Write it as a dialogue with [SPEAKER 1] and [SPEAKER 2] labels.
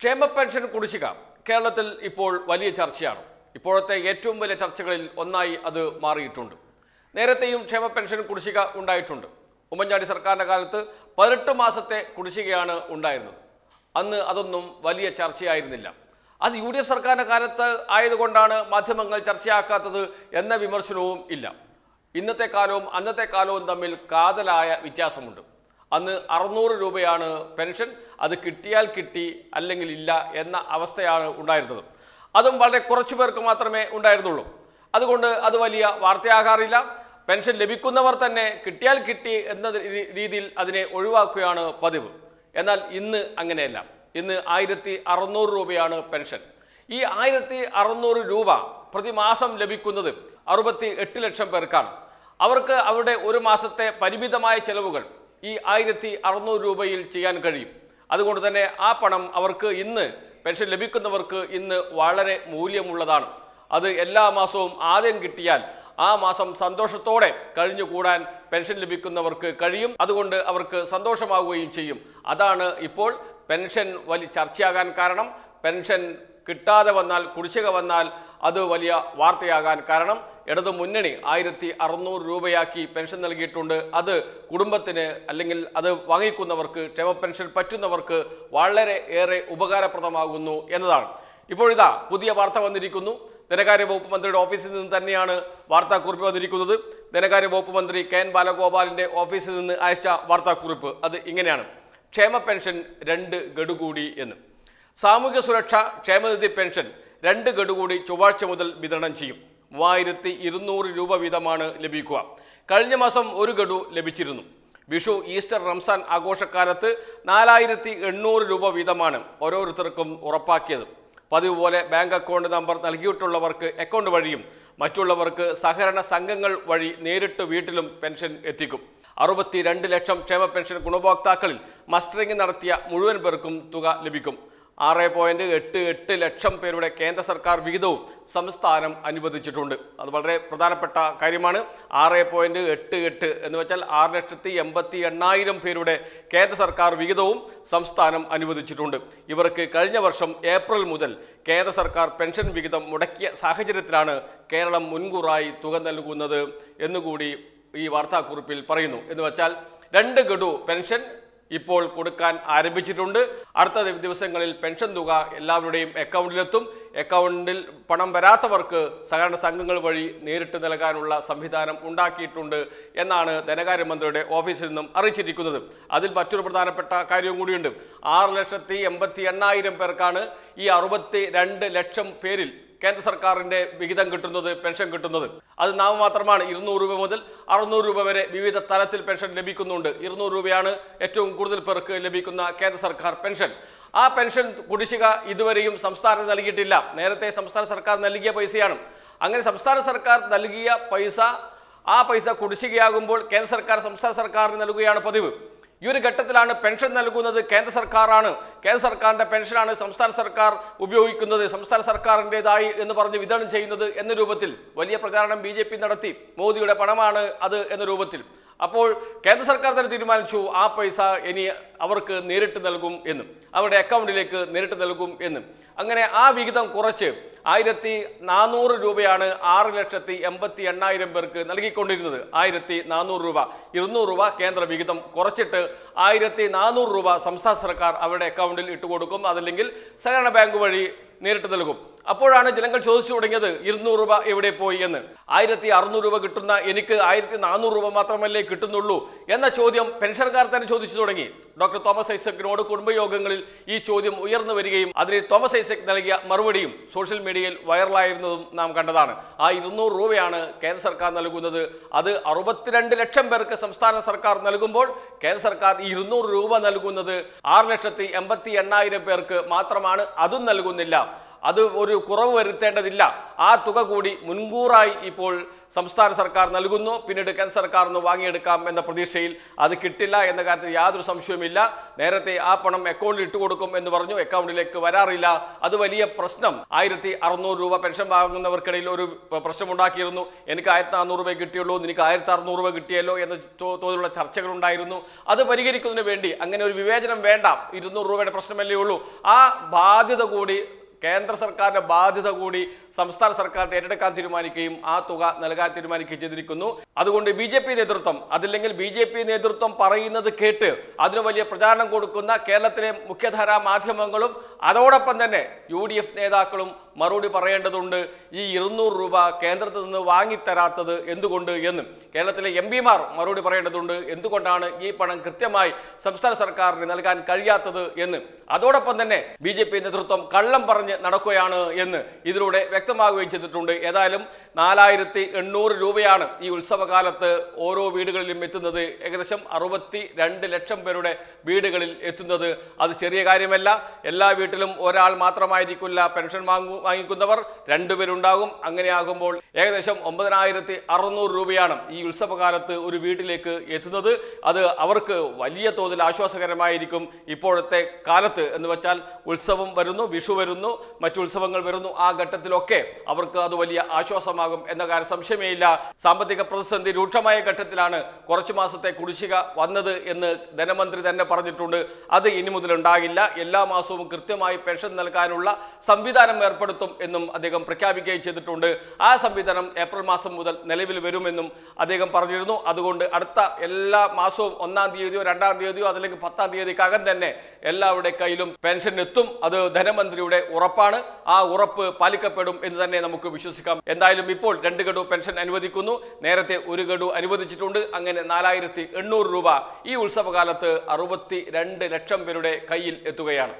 [SPEAKER 1] ക്ഷേമ പെൻഷൻ കുടിശ്ശിക കേരളത്തിൽ ഇപ്പോൾ വലിയ ചർച്ചയാണ് ഇപ്പോഴത്തെ ഏറ്റവും വലിയ ചർച്ചകളിൽ ഒന്നായി അത് മാറിയിട്ടുണ്ട് നേരത്തെയും ക്ഷേമ പെൻഷൻ കുടിശ്ശിക ഉണ്ടായിട്ടുണ്ട് ഉമ്മൻചാണ്ടി സർക്കാരിൻ്റെ കാലത്ത് പതിനെട്ട് മാസത്തെ കുടിശ്ശികയാണ് ഉണ്ടായിരുന്നത് അന്ന് അതൊന്നും വലിയ ചർച്ചയായിരുന്നില്ല അത് യു ഡി എഫ് സർക്കാരിൻ്റെ കാലത്ത് ആയതുകൊണ്ടാണ് മാധ്യമങ്ങൾ ചർച്ചയാക്കാത്തത് എന്ന വിമർശനവും ഇല്ല ഇന്നത്തെ കാലവും അന്നത്തെ കാലവും തമ്മിൽ കാതലായ വ്യത്യാസമുണ്ട് അന്ന് അറുന്നൂറ് രൂപയാണ് പെൻഷൻ അത് കിട്ടിയാൽ കിട്ടി അല്ലെങ്കിൽ ഇല്ല എന്ന അവസ്ഥയാണ് ഉണ്ടായിരുന്നത് അതും വളരെ കുറച്ചു പേർക്ക് മാത്രമേ ഉണ്ടായിരുന്നുള്ളൂ അതുകൊണ്ട് അത് വലിയ വാർത്തയാകാറില്ല പെൻഷൻ ലഭിക്കുന്നവർ തന്നെ കിട്ടിയാൽ കിട്ടി എന്ന രീതിയിൽ അതിനെ ഒഴിവാക്കുകയാണ് പതിവ് എന്നാൽ ഇന്ന് അങ്ങനെയല്ല ഇന്ന് ആയിരത്തി അറുന്നൂറ് രൂപയാണ് പെൻഷൻ ഈ ആയിരത്തി അറുന്നൂറ് രൂപ പ്രതിമാസം ലഭിക്കുന്നത് അറുപത്തി എട്ട് ലക്ഷം പേർക്കാണ് അവർക്ക് അവരുടെ ഒരു മാസത്തെ പരിമിതമായ ചെലവുകൾ ഈ ആയിരത്തി അറുന്നൂറ് രൂപയിൽ ചെയ്യാൻ കഴിയും അതുകൊണ്ട് തന്നെ ആ പണം അവർക്ക് ഇന്ന് പെൻഷൻ ലഭിക്കുന്നവർക്ക് ഇന്ന് വളരെ മൂല്യമുള്ളതാണ് അത് എല്ലാ മാസവും ആദ്യം കിട്ടിയാൽ ആ മാസം സന്തോഷത്തോടെ കഴിഞ്ഞുകൂടാൻ പെൻഷൻ ലഭിക്കുന്നവർക്ക് കഴിയും അതുകൊണ്ട് അവർക്ക് സന്തോഷമാവുകയും ചെയ്യും അതാണ് ഇപ്പോൾ പെൻഷൻ വലിയ ചർച്ചയാകാൻ കാരണം പെൻഷൻ കിട്ടാതെ വന്നാൽ കുടിശ്ശിക വന്നാൽ അത് വലിയ വാർത്തയാകാൻ കാരണം ഇടതു മുന്നണി ആയിരത്തി അറുന്നൂറ് രൂപയാക്കി പെൻഷൻ നൽകിയിട്ടുണ്ട് അത് കുടുംബത്തിന് അല്ലെങ്കിൽ അത് വാങ്ങിക്കുന്നവർക്ക് ക്ഷേമ പെൻഷൻ പറ്റുന്നവർക്ക് വളരെ ഏറെ ഉപകാരപ്രദമാകുന്നു എന്നതാണ് ഇപ്പോഴിതാ പുതിയ വാർത്ത വന്നിരിക്കുന്നു ധനകാര്യ വകുപ്പ് മന്ത്രിയുടെ ഓഫീസിൽ നിന്ന് തന്നെയാണ് വാർത്താക്കുറിപ്പ് വന്നിരിക്കുന്നത് ധനകാര്യ വകുപ്പ് മന്ത്രി കെ എൻ ബാലഗോപാലിൻ്റെ ഓഫീസിൽ നിന്ന് അയച്ച വാർത്താക്കുറിപ്പ് അത് ഇങ്ങനെയാണ് ക്ഷേമ പെൻഷൻ രണ്ട് ഗഡുകൂടി എന്ന് സാമൂഹ്യ സുരക്ഷ ക്ഷേമനിധി പെൻഷൻ രണ്ട് ഗഡു കൂടി ചൊവ്വാഴ്ച മുതൽ വിതരണം ചെയ്യും മൂവായിരത്തി ഇരുന്നൂറ് രൂപ വീതമാണ് ലഭിക്കുക കഴിഞ്ഞ മാസം ഒരു ഗഡു ലഭിച്ചിരുന്നു വിഷു ഈസ്റ്റർ റംസാൻ ആഘോഷക്കാലത്ത് നാലായിരത്തി എണ്ണൂറ് രൂപ വീതമാണ് ഓരോരുത്തർക്കും ഉറപ്പാക്കിയത് പതിവ് പോലെ ബാങ്ക് അക്കൗണ്ട് നമ്പർ നൽകിയിട്ടുള്ളവർക്ക് അക്കൗണ്ട് വഴിയും മറ്റുള്ളവർക്ക് സഹകരണ സംഘങ്ങൾ വഴി നേരിട്ട് വീട്ടിലും പെൻഷൻ എത്തിക്കും അറുപത്തി ലക്ഷം ക്ഷേമ പെൻഷൻ ഗുണഭോക്താക്കളിൽ മസ്റ്ററിംഗ് നടത്തിയ മുഴുവൻ പേർക്കും തുക ലഭിക്കും ആറ് പോയിന്റ് എട്ട് എട്ട് ലക്ഷം പേരുടെ കേന്ദ്ര സർക്കാർ വിഹിതവും സംസ്ഥാനം അനുവദിച്ചിട്ടുണ്ട് അത് വളരെ പ്രധാനപ്പെട്ട കാര്യമാണ് ആറ് പോയിന്റ് എട്ട് എട്ട് എന്ന് വെച്ചാൽ ആറ് ലക്ഷത്തി എൺപത്തി എണ്ണായിരം പേരുടെ കേന്ദ്ര സർക്കാർ വിഹിതവും സംസ്ഥാനം അനുവദിച്ചിട്ടുണ്ട് ഇവർക്ക് കഴിഞ്ഞ വർഷം ഏപ്രിൽ മുതൽ കേന്ദ്ര സർക്കാർ പെൻഷൻ വിഹിതം മുടക്കിയ സാഹചര്യത്തിലാണ് കേരളം മുൻകൂറായി തുക നൽകുന്നത് എന്നുകൂടി ഈ വാർത്താക്കുറിപ്പിൽ പറയുന്നു എന്ന് വെച്ചാൽ രണ്ട് ഗഡു പെൻഷൻ ഇപ്പോൾ കൊടുക്കാൻ ആരംഭിച്ചിട്ടുണ്ട് അടുത്ത ദിവസങ്ങളിൽ പെൻഷൻ തുക എല്ലാവരുടെയും അക്കൗണ്ടിലെത്തും അക്കൗണ്ടിൽ പണം വരാത്തവർക്ക് സഹകരണ സംഘങ്ങൾ വഴി നേരിട്ട് നൽകാനുള്ള സംവിധാനം ഉണ്ടാക്കിയിട്ടുണ്ട് എന്നാണ് ധനകാര്യമന്ത്രിയുടെ ഓഫീസിൽ നിന്നും അറിയിച്ചിരിക്കുന്നത് അതിൽ മറ്റൊരു പ്രധാനപ്പെട്ട കാര്യവും കൂടിയുണ്ട് ആറ് ലക്ഷത്തി എൺപത്തി എണ്ണായിരം പേർക്കാണ് ഈ അറുപത്തി രണ്ട് ലക്ഷം പേരിൽ കേന്ദ്ര സർക്കാരിൻ്റെ വിഹിതം കിട്ടുന്നത് പെൻഷൻ കിട്ടുന്നത് അത് നാം മാത്രമാണ് ഇരുന്നൂറ് രൂപ മുതൽ അറുന്നൂറ് രൂപ വരെ വിവിധ തലത്തിൽ പെൻഷൻ ലഭിക്കുന്നുണ്ട് ഇരുന്നൂറ് രൂപയാണ് ഏറ്റവും കൂടുതൽ പേർക്ക് ലഭിക്കുന്ന കേന്ദ്ര സർക്കാർ പെൻഷൻ ആ പെൻഷൻ കുടിശ്ശിക ഇതുവരെയും സംസ്ഥാനത്ത് നൽകിയിട്ടില്ല നേരത്തെ സംസ്ഥാന സർക്കാർ നൽകിയ പൈസയാണ് അങ്ങനെ സംസ്ഥാന സർക്കാർ നൽകിയ പൈസ ആ പൈസ കുടിശ്ശികയാകുമ്പോൾ കേന്ദ്ര സർക്കാർ സംസ്ഥാന സർക്കാരിന് നൽകുകയാണ് പതിവ് ഈ ഒരു ഘട്ടത്തിലാണ് പെൻഷൻ നൽകുന്നത് കേന്ദ്ര സർക്കാരാണ് കേന്ദ്ര സർക്കാരിൻ്റെ പെൻഷനാണ് സംസ്ഥാന സർക്കാർ ഉപയോഗിക്കുന്നത് സംസ്ഥാന സർക്കാരിൻ്റെതായി എന്ന് പറഞ്ഞ് വിതരണം ചെയ്യുന്നത് എന്ന രൂപത്തിൽ വലിയ പ്രചാരണം ബി നടത്തി മോദിയുടെ പണമാണ് അത് എന്ന രൂപത്തിൽ അപ്പോൾ കേന്ദ്ര സർക്കാർ തന്നെ തീരുമാനിച്ചു ആ പൈസ ഇനി അവർക്ക് നേരിട്ട് നൽകും എന്നും അവരുടെ അക്കൗണ്ടിലേക്ക് നേരിട്ട് നൽകും എന്നും അങ്ങനെ ആ വിഹിതം കുറച്ച് ആയിരത്തി നാനൂറ് രൂപയാണ് ആറ് ലക്ഷത്തി എൺപത്തി എണ്ണായിരം പേർക്ക് നൽകിക്കൊണ്ടിരുന്നത് ആയിരത്തി നാനൂറ് രൂപ ഇരുന്നൂറ് രൂപ കേന്ദ്ര വിഹിതം കുറച്ചിട്ട് ആയിരത്തി നാനൂറ് രൂപ സംസ്ഥാന സർക്കാർ അവരുടെ അക്കൗണ്ടിൽ ഇട്ടുകൊടുക്കും അതല്ലെങ്കിൽ സഹകരണ ബാങ്ക് വഴി നേരിട്ട് നൽകും അപ്പോഴാണ് ജനങ്ങൾ ചോദിച്ചു തുടങ്ങിയത് ഇരുന്നൂറ് രൂപ എവിടെ പോയി എന്ന് ആയിരത്തി അറുന്നൂറ് രൂപ കിട്ടുന്ന എനിക്ക് ആയിരത്തി നാനൂറ് രൂപ മാത്രമല്ലേ കിട്ടുന്നുള്ളൂ എന്ന ചോദ്യം പെൻഷൻകാർ തന്നെ ചോദിച്ചു തുടങ്ങി ഡോക്ടർ തോമസ് ഐസക്കിനോട് കുടുംബയോഗങ്ങളിൽ ഈ ചോദ്യം ഉയർന്നു വരികയും അതിന് തോമസ് ഐസക് നൽകിയ മറുപടിയും സോഷ്യൽ മീഡിയയിൽ വൈറലായിരുന്നതും നാം കണ്ടതാണ് ആ ഇരുന്നൂറ് രൂപയാണ് കേന്ദ്ര സർക്കാർ നൽകുന്നത് അത് അറുപത്തിരണ്ട് ലക്ഷം പേർക്ക് സംസ്ഥാന സർക്കാർ നൽകുമ്പോൾ കേന്ദ്ര സർക്കാർ ഇരുന്നൂറ് രൂപ നൽകുന്നത് ആറ് ലക്ഷത്തി എൺപത്തി എണ്ണായിരം പേർക്ക് മാത്രമാണ് അതും നൽകുന്നില്ല അത് ഒരു കുറവ് വരുത്തേണ്ടതില്ല ആ തുക കൂടി മുൻകൂറായി ഇപ്പോൾ സംസ്ഥാന സർക്കാർ നൽകുന്നു പിന്നീട് കേന്ദ്ര സർക്കാർ നിന്ന് വാങ്ങിയെടുക്കാം എന്ന പ്രതീക്ഷയിൽ അത് കിട്ടില്ല എന്ന കാര്യത്തിൽ യാതൊരു സംശയവുമില്ല നേരത്തെ ആ പണം അക്കൗണ്ടിൽ ഇട്ട് കൊടുക്കും എന്ന് പറഞ്ഞു അക്കൗണ്ടിലേക്ക് വരാറില്ല അത് വലിയ പ്രശ്നം ആയിരത്തി അറുന്നൂറ് രൂപ പെൻഷൻ വാങ്ങുന്നവർക്കിടയിൽ ഒരു പ്രശ്നം ഉണ്ടാക്കിയിരുന്നു എനിക്ക് ആയിരത്തി നാനൂറ് രൂപ കിട്ടിയുള്ളൂ നിനക്ക് ആയിരത്തി അറുന്നൂറ് രൂപ കിട്ടിയല്ലോ എന്ന തോതിലുള്ള ഉണ്ടായിരുന്നു അത് പരിഹരിക്കുന്നതിന് വേണ്ടി അങ്ങനെ ഒരു വിവേചനം വേണ്ട ഇരുന്നൂറ് രൂപയുടെ പ്രശ്നമല്ലേ ഉള്ളൂ ആ ബാധ്യത കൂടി കേന്ദ്ര സർക്കാരിന്റെ ബാധ്യത കൂടി സംസ്ഥാന സർക്കാർ ഏറ്റെടുക്കാൻ തീരുമാനിക്കുകയും ആ തുക നൽകാൻ തീരുമാനിക്കുകയും ചെയ്തിരിക്കുന്നു അതുകൊണ്ട് ബി ജെ പി നേതൃത്വം അതില്ലെങ്കിൽ ബി ജെ പി നേതൃത്വം പറയുന്നത് കേട്ട് അതിനു വലിയ പ്രചാരണം കൊടുക്കുന്ന കേരളത്തിലെ മുഖ്യധാരാ മാധ്യമങ്ങളും അതോടൊപ്പം തന്നെ യു നേതാക്കളും മറുപടി പറയേണ്ടതുണ്ട് ഈ ഇരുന്നൂറ് രൂപ കേന്ദ്രത്തിൽ നിന്ന് വാങ്ങിത്തരാത്തത് എന്തുകൊണ്ട് എന്നും കേരളത്തിലെ എം പിമാർ മറുപടി പറയേണ്ടതുണ്ട് എന്തുകൊണ്ടാണ് ഈ പണം കൃത്യമായി സംസ്ഥാന സർക്കാരിന് നൽകാൻ കഴിയാത്തത് എന്ന് അതോടൊപ്പം തന്നെ ബി ജെ പി നേതൃത്വം കള്ളം പറഞ്ഞ് നടക്കുകയാണ് എന്ന് ഇതിലൂടെ വ്യക്തമാകുകയും ചെയ്തിട്ടുണ്ട് ഏതായാലും നാലായിരത്തി എണ്ണൂറ് രൂപയാണ് ഈ ഉത്സവകാലത്ത് ഓരോ വീടുകളിലും എത്തുന്നത് ഏകദേശം അറുപത്തി രണ്ട് ലക്ഷം പേരുടെ വീടുകളിൽ എത്തുന്നത് അത് ചെറിയ കാര്യമല്ല എല്ലാ വീട്ടിലും ഒരാൾ മാത്രമായിരിക്കില്ല പെൻഷൻ വാങ്ങു വാങ്ങിക്കുന്നവർ രണ്ടുപേരുണ്ടാകും അങ്ങനെയാകുമ്പോൾ ഏകദേശം ഒമ്പതിനായിരത്തി അറുന്നൂറ് രൂപയാണ് ഈ ഉത്സവകാലത്ത് ഒരു വീട്ടിലേക്ക് എത്തുന്നത് അത് അവർക്ക് വലിയ തോതിൽ ആശ്വാസകരമായിരിക്കും ഇപ്പോഴത്തെ കാലത്ത് എന്ന് വെച്ചാൽ ഉത്സവം വരുന്നു വിഷു വരുന്നു മറ്റു ഉത്സവങ്ങൾ വരുന്നു ആ ഘട്ടത്തിലൊക്കെ അവർക്ക് അത് വലിയ ആശ്വാസമാകും എന്ന കാര്യം സംശയമേയില്ല സാമ്പത്തിക പ്രതിസന്ധി രൂക്ഷമായ ഘട്ടത്തിലാണ് കുറച്ചു മാസത്തെ കുടിശ്ശിക വന്നത് എന്ന് ധനമന്ത്രി തന്നെ പറഞ്ഞിട്ടുണ്ട് അത് ഇനി മുതൽ ഉണ്ടാകില്ല എല്ലാ മാസവും കൃത്യമായി പെൻഷൻ നൽകാനുള്ള സംവിധാനം ഏർപ്പെടുത്തും നടത്തും എന്നും അദ്ദേഹം പ്രഖ്യാപിക്കുകയും ചെയ്തിട്ടുണ്ട് ആ സംവിധാനം ഏപ്രിൽ മാസം മുതൽ നിലവിൽ വരുമെന്നും അദ്ദേഹം പറഞ്ഞിരുന്നു അതുകൊണ്ട് അടുത്ത എല്ലാ മാസവും ഒന്നാം തീയതിയോ രണ്ടാം തീയതിയോ അതല്ലെങ്കിൽ പത്താം തീയതിക്കകം തന്നെ എല്ലാവരുടെ കയ്യിലും പെൻഷൻ എത്തും അത് ധനമന്ത്രിയുടെ ഉറപ്പാണ് ആ ഉറപ്പ് പാലിക്കപ്പെടും എന്ന് തന്നെ നമുക്ക് വിശ്വസിക്കാം എന്തായാലും ഇപ്പോൾ രണ്ട് ഗഡു പെൻഷൻ അനുവദിക്കുന്നു നേരത്തെ ഒരു ഗഡു അനുവദിച്ചിട്ടുണ്ട് അങ്ങനെ നാലായിരത്തി എണ്ണൂറ് രൂപ ഈ ഉത്സവകാലത്ത് അറുപത്തി രണ്ട് ലക്ഷം പേരുടെ കയ്യിൽ എത്തുകയാണ്